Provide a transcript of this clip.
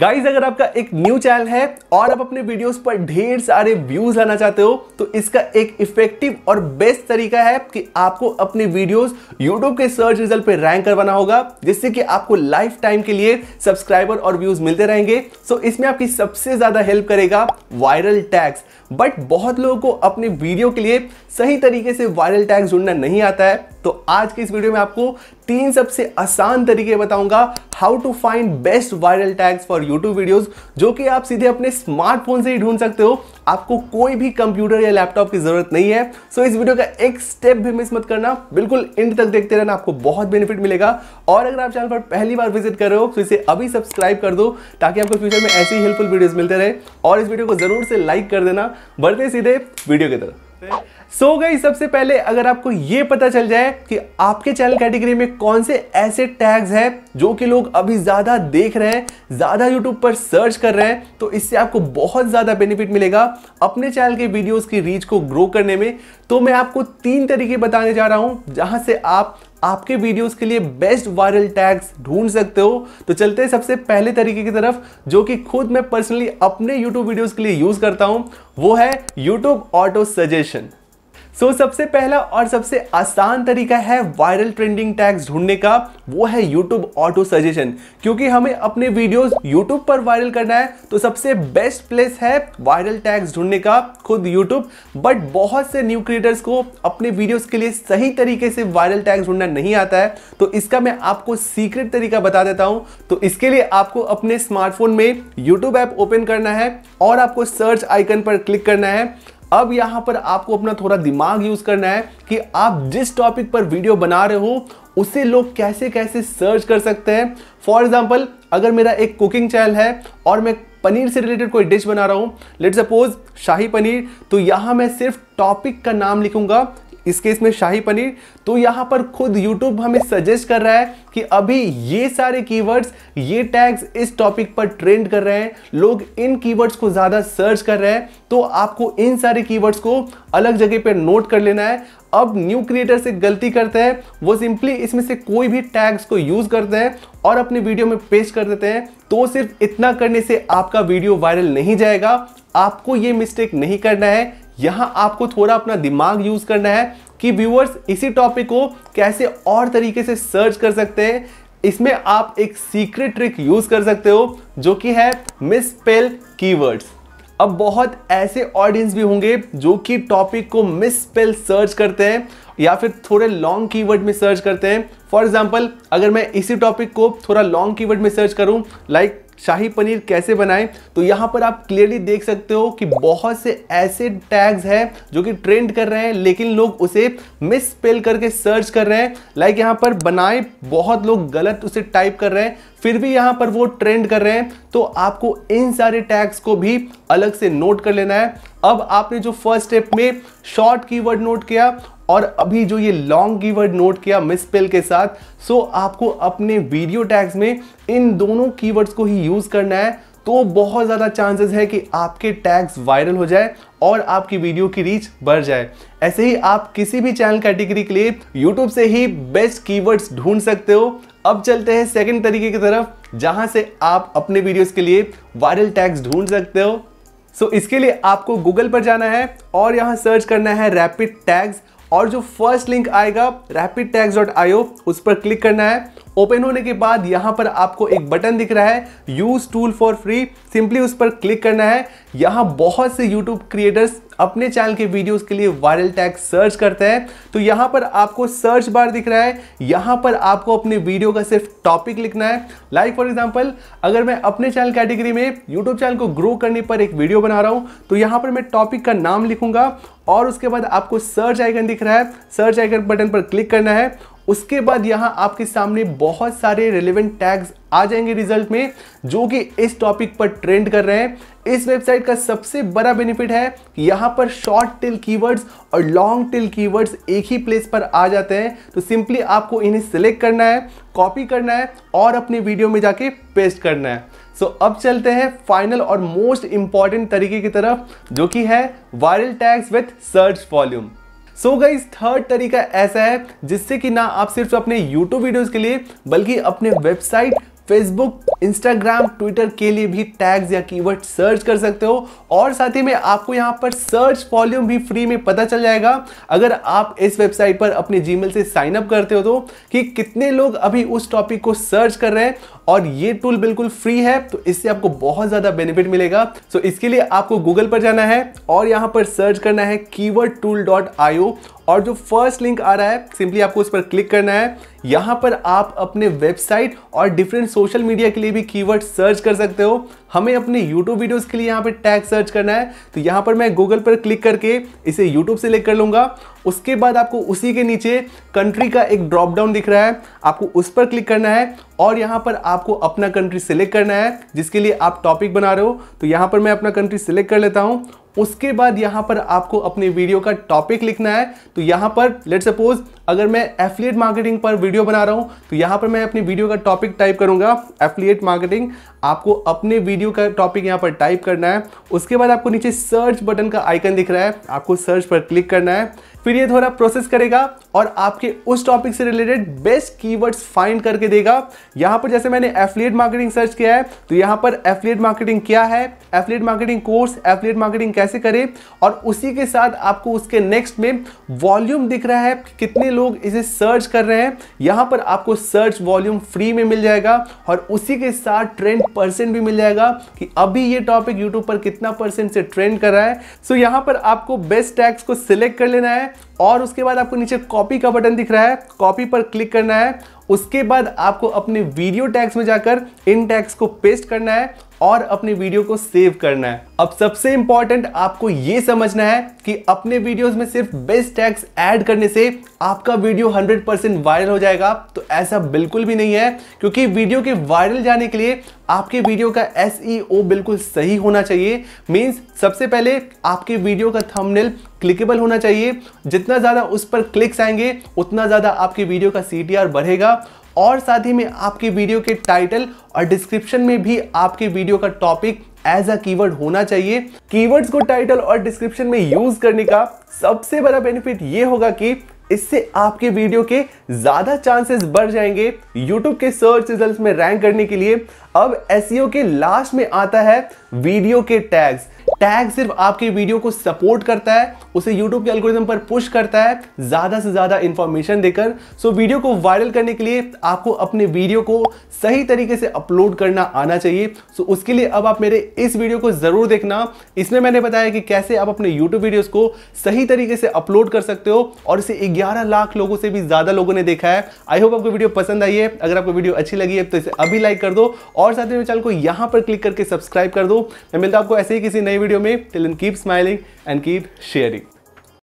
guys अगर आपका एक न्यू चैनल है और आप अपने वीडियोस पर ढेर सारे व्यूज लाना चाहते हो तो इसका एक इफेक्टिव और बेस्ट तरीका है कि आपको अपने वीडियोस यूट्यूब के सर्च रिजल्ट पे रैंक करवाना होगा जिससे कि आपको लाइफ टाइम के लिए सब्सक्राइबर और व्यूज मिलते रहेंगे सो so, इसमें आपकी सबसे ज्यादा हेल्प करेगा वायरल टैग्स बट बहुत लोगों को अपने वीडियो के लिए सही तरीके से वायरल टैग्स जुड़ना नहीं आता है तो आज के इस वीडियो में आपको तीन सबसे आसान तरीके बताऊंगा how to find best viral tags for YouTube videos जो कि आप सीधे अपने स्मार्टफोन से ही ढूंढ सकते हो आपको कोई भी कंप्यूटर या लैपटॉप की जरूरत नहीं है सो so, इस वीडियो का एक स्टेप भी मिस मत करना बिल्कुल एंड तक देखते रहना आपको बहुत बेनिफिट मिलेगा और अगर आप चैनल पर पहली बार विजिट कर रहे हो तो इसे अभी सब्सक्राइब कर दो ताकि आपको फ्यूचर में ऐसी हेल्पफुल वीडियोज मिलते रहे और इस वीडियो को जरूर से लाइक कर देना बढ़ते सीधे वीडियो की तरफ सो so गई सबसे पहले अगर आपको ये पता चल जाए कि आपके चैनल कैटेगरी में कौन से ऐसे टैग्स हैं जो कि लोग अभी ज़्यादा देख रहे हैं ज़्यादा यूट्यूब पर सर्च कर रहे हैं तो इससे आपको बहुत ज़्यादा बेनिफिट मिलेगा अपने चैनल के वीडियोस की रीच को ग्रो करने में तो मैं आपको तीन तरीके बताने जा रहा हूँ जहाँ से आप आपके वीडियोस के लिए बेस्ट वायरल टैग्स ढूंढ सकते हो तो चलते हैं सबसे पहले तरीके की तरफ जो कि खुद मैं पर्सनली अपने यूट्यूब वीडियोस के लिए यूज़ करता हूं वो है YouTube auto suggestion so so, सबसे पहला और सबसे आसान तरीका है वायरल ट्रेंडिंग टैग्स ढूंढने का वो है यूट्यूब ऑटो सजेशन क्योंकि हमें अपने वीडियोस यूट्यूब पर वायरल करना है तो सबसे बेस्ट प्लेस है वायरल टैग्स ढूंढने का खुद यूट्यूब बट बहुत से न्यू क्रिएटर्स को अपने वीडियोस के लिए सही तरीके से वायरल टैग्स ढूंढना नहीं आता है तो इसका मैं आपको सीक्रेट तरीका बता देता हूँ तो इसके लिए आपको अपने स्मार्टफोन में यूट्यूब ऐप ओपन करना है और आपको सर्च आइकन पर क्लिक करना है अब यहां पर आपको अपना थोड़ा दिमाग यूज करना है कि आप जिस टॉपिक पर वीडियो बना रहे हो उसे लोग कैसे कैसे सर्च कर सकते हैं फॉर एग्जाम्पल अगर मेरा एक कुकिंग चैनल है और मैं पनीर से रिलेटेड कोई डिश बना रहा हूँ लेट सपोज शाही पनीर तो यहाँ मैं सिर्फ टॉपिक का नाम लिखूंगा इस केस में शाही पनीर तो यहाँ पर खुद यूट्यूब हमें सजेस्ट कर रहा है कि अभी ये सारे कीवर्ड्स ये टैग्स इस टॉपिक पर ट्रेंड कर रहे हैं लोग इन कीवर्ड्स को ज़्यादा सर्च कर रहे हैं तो आपको इन सारे कीवर्ड्स को अलग जगह पर नोट कर लेना है अब न्यू क्रिएटर से गलती करते हैं वो सिंपली इसमें से कोई भी टैग्स को यूज़ करते हैं और अपने वीडियो में पेश कर देते हैं तो सिर्फ इतना करने से आपका वीडियो वायरल नहीं जाएगा आपको ये मिस्टेक नहीं करना है यहाँ आपको थोड़ा अपना दिमाग यूज करना है कि व्यूअर्स इसी टॉपिक को कैसे और तरीके से सर्च कर सकते हैं इसमें आप एक सीक्रेट ट्रिक यूज कर सकते हो जो कि है मिस स्पेल कीवर्ड्स अब बहुत ऐसे ऑडियंस भी होंगे जो कि टॉपिक को मिस स्पेल सर्च करते हैं या फिर थोड़े लॉन्ग कीवर्ड में सर्च करते हैं फॉर एग्जाम्पल अगर मैं इसी टॉपिक को थोड़ा लॉन्ग कीवर्ड में सर्च करूं लाइक like शाही पनीर कैसे बनाएं तो यहाँ पर आप क्लियरली देख सकते हो कि बहुत से ऐसे टैग्स हैं जो कि ट्रेंड कर रहे हैं लेकिन लोग उसे मिस स्पेल करके सर्च कर रहे हैं लाइक यहाँ पर बनाए बहुत लोग गलत उसे टाइप कर रहे हैं फिर भी यहां पर वो ट्रेंड कर रहे हैं तो आपको इन सारे टैग्स को भी अलग से नोट कर लेना है अब आपने जो फर्स्ट स्टेप में शॉर्ट कीवर्ड नोट किया और अभी जो ये लॉन्ग कीवर्ड नोट किया मिसपेल के साथ सो आपको अपने वीडियो टैग्स में इन दोनों कीवर्ड्स को ही यूज़ करना है तो बहुत ज़्यादा चांसेस है कि आपके टैग्स वायरल हो जाए और आपकी वीडियो की रीच बढ़ जाए ऐसे ही आप किसी भी चैनल कैटेगरी के लिए यूट्यूब से ही बेस्ट कीवर्ड्स ढूंढ सकते हो अब चलते हैं सेकंड तरीके की तरफ जहां से आप अपने वीडियोस के लिए वायरल टैग्स ढूंढ सकते हो सो so, इसके लिए आपको गूगल पर जाना है और यहां सर्च करना है रैपिड टैग्स और जो फर्स्ट लिंक आएगा रैपिड टैग्स डॉट उस पर क्लिक करना है ओपन होने के बाद यहाँ पर आपको एक बटन दिख रहा है use tool for free simply उस पर क्लिक करना है यहाँ बहुत से यूट्यूब क्रिएटर्स अपने चैनल के वीडियोस के लिए वायरल टैग सर्च करते हैं तो यहाँ पर आपको सर्च बार दिख रहा है यहाँ पर आपको अपने वीडियो का सिर्फ टॉपिक लिखना है लाइक फॉर एग्जांपल अगर मैं अपने चैनल कैटेगरी में यूट्यूब चैनल को ग्रो करने पर एक वीडियो बना रहा हूँ तो यहाँ पर मैं टॉपिक का नाम लिखूंगा और उसके बाद आपको सर्च आइकन दिख रहा है सर्च आइकन बटन पर क्लिक करना है उसके बाद यहाँ आपके सामने बहुत सारे रिलेवेंट टैग्स आ जाएंगे रिजल्ट में जो कि इस टॉपिक पर ट्रेंड कर रहे हैं इस वेबसाइट का सबसे बड़ा बेनिफिट है कि यहाँ पर शॉर्ट टिल कीवर्ड्स और लॉन्ग टिल कीवर्ड्स एक ही प्लेस पर आ जाते हैं तो सिंपली आपको इन्हें सिलेक्ट करना है कॉपी करना है और अपने वीडियो में जाके पेस्ट करना है सो so, अब चलते हैं फाइनल और मोस्ट इंपॉर्टेंट तरीके की तरफ जो कि है viral tags with search volume so गई थर्ड तरीका ऐसा है जिससे कि ना आप सिर्फ अपने यूट्यूब वीडियोस के लिए बल्कि अपने वेबसाइट फेसबुक इंस्टाग्राम ट्विटर के लिए भी टैग्स या कीवर्ड सर्च कर सकते हो और साथ ही में आपको यहाँ पर सर्च वॉल्यूम भी फ्री में पता चल जाएगा अगर आप इस वेबसाइट पर अपने जीमेल से साइन अप करते हो तो कि कितने लोग अभी उस टॉपिक को सर्च कर रहे हैं और ये टूल बिल्कुल फ्री है तो इससे आपको बहुत ज़्यादा बेनिफिट मिलेगा सो इसके लिए आपको गूगल पर जाना है और यहाँ पर सर्च करना है कीवर्ड टूल डॉट आईओ और जो फर्स्ट लिंक आ रहा है सिंपली आपको उस पर क्लिक करना है यहां पर आप अपने वेबसाइट और डिफरेंट सोशल मीडिया के लिए भी कीवर्ड सर्च कर सकते हो हमें अपने यूट्यूब वीडियोस के लिए यहाँ पे टैग सर्च करना है तो यहाँ पर मैं गूगल पर क्लिक करके इसे यूट्यूब सेलेक्ट कर लूँगा उसके बाद आपको उसी के नीचे कंट्री का एक ड्रॉप डाउन दिख रहा है आपको उस पर क्लिक करना है और यहाँ पर आपको अपना कंट्री सेलेक्ट करना है जिसके लिए आप टॉपिक बना रहे हो तो यहाँ पर मैं अपना कंट्री सेलेक्ट कर लेता हूँ उसके बाद यहां पर आपको अपने वीडियो का टॉपिक लिखना है तो यहां पर लेट सपोज अगर मैं एफिलिएट मार्केटिंग पर वीडियो बना रहा हूं तो यहां पर मैं अपने वीडियो का टॉपिक टाइप करूंगा एफिलिएट मार्केटिंग आपको अपने वीडियो का टॉपिक यहां पर टाइप करना है उसके बाद आपको नीचे सर्च बटन का आइकन दिख रहा है आपको सर्च पर क्लिक करना है फिर ये थोड़ा प्रोसेस करेगा और आपके उस टॉपिक से रिलेटेड बेस्ट कीवर्ड्स फाइंड करके देगा यहां पर जैसे मैंने एफिलिएट मार्केटिंग सर्च किया है तो यहां पर एफिलिएट मार्केटिंग क्या है affiliate marketing course affiliate marketing कैसे कैसे करें और उसी के साथ आपको उसके नेक्स्ट में वॉल्यूम दिख रहा है कि कितने लोग इसे सर्च कर रहे हैं यहाँ पर आपको सर्च वॉल्यूम फ्री में मिल जाएगा और उसी के साथ ट्रेंड परसेंट भी मिल जाएगा कि अभी ये टॉपिक यूट्यूब पर कितना परसेंट से ट्रेंड कर रहा है सो so, यहाँ पर आपको बेस्ट टैक्स को सिलेक्ट कर लेना है और उसके बाद आपको नीचे कॉपी का बटन दिख रहा है कॉपी पर क्लिक करना है उसके बाद आपको अपने वीडियो टैग्स में जाकर इन टैग्स को पेस्ट करना है और अपने वीडियो को सेव करना है अब सबसे इंपॉर्टेंट आपको ये समझना है कि अपने वीडियोस में सिर्फ बेस्ट टैग्स ऐड करने से आपका वीडियो 100% वायरल हो जाएगा तो ऐसा बिल्कुल भी नहीं है क्योंकि वीडियो के वायरल जाने के लिए आपके वीडियो का एस e बिल्कुल सही होना चाहिए मीन्स सबसे पहले आपके वीडियो का थंबनेल क्लिकेबल होना चाहिए जितना ज़्यादा उस पर क्लिक्स आएंगे उतना ज़्यादा आपके वीडियो का सी बढ़ेगा और साथ ही में आपके वीडियो के टाइटल और डिस्क्रिप्शन में भी आपके वीडियो का टॉपिक एज अ कीवर्ड होना चाहिए कीवर्ड्स को टाइटल और डिस्क्रिप्शन में यूज करने का सबसे बड़ा बेनिफिट ये होगा कि इससे आपके वीडियो के ज़्यादा चांसेस बढ़ जाएंगे यूट्यूब के सर्च रिजल्ट में रैंक करने के लिए अब एस e के लास्ट में आता है वीडियो के टैग्स टैग सिर्फ आपके वीडियो को सपोर्ट करता है उसे यूट्यूब के एल्गोरिज्म पर पुश करता है ज़्यादा से ज़्यादा इन्फॉर्मेशन देकर सो वीडियो को वायरल करने के लिए आपको अपने वीडियो को सही तरीके से अपलोड करना आना चाहिए सो उसके लिए अब आप मेरे इस वीडियो को ज़रूर देखना इसमें मैंने बताया कि कैसे आप अपने यूट्यूब वीडियोज़ को सही तरीके से अपलोड कर सकते हो और इसे ग्यारह लाख लोगों से भी ज़्यादा लोगों ने देखा है आई होप आपको वीडियो पसंद आई है अगर आपको वीडियो अच्छी लगी है तो इसे अभी लाइक कर दो और साथ ही चैनल को यहां पर क्लिक करके सब्सक्राइब कर दो मैं मिलता आपको ऐसे ही किसी नए नई वीडियो में till and keep smiling and keep sharing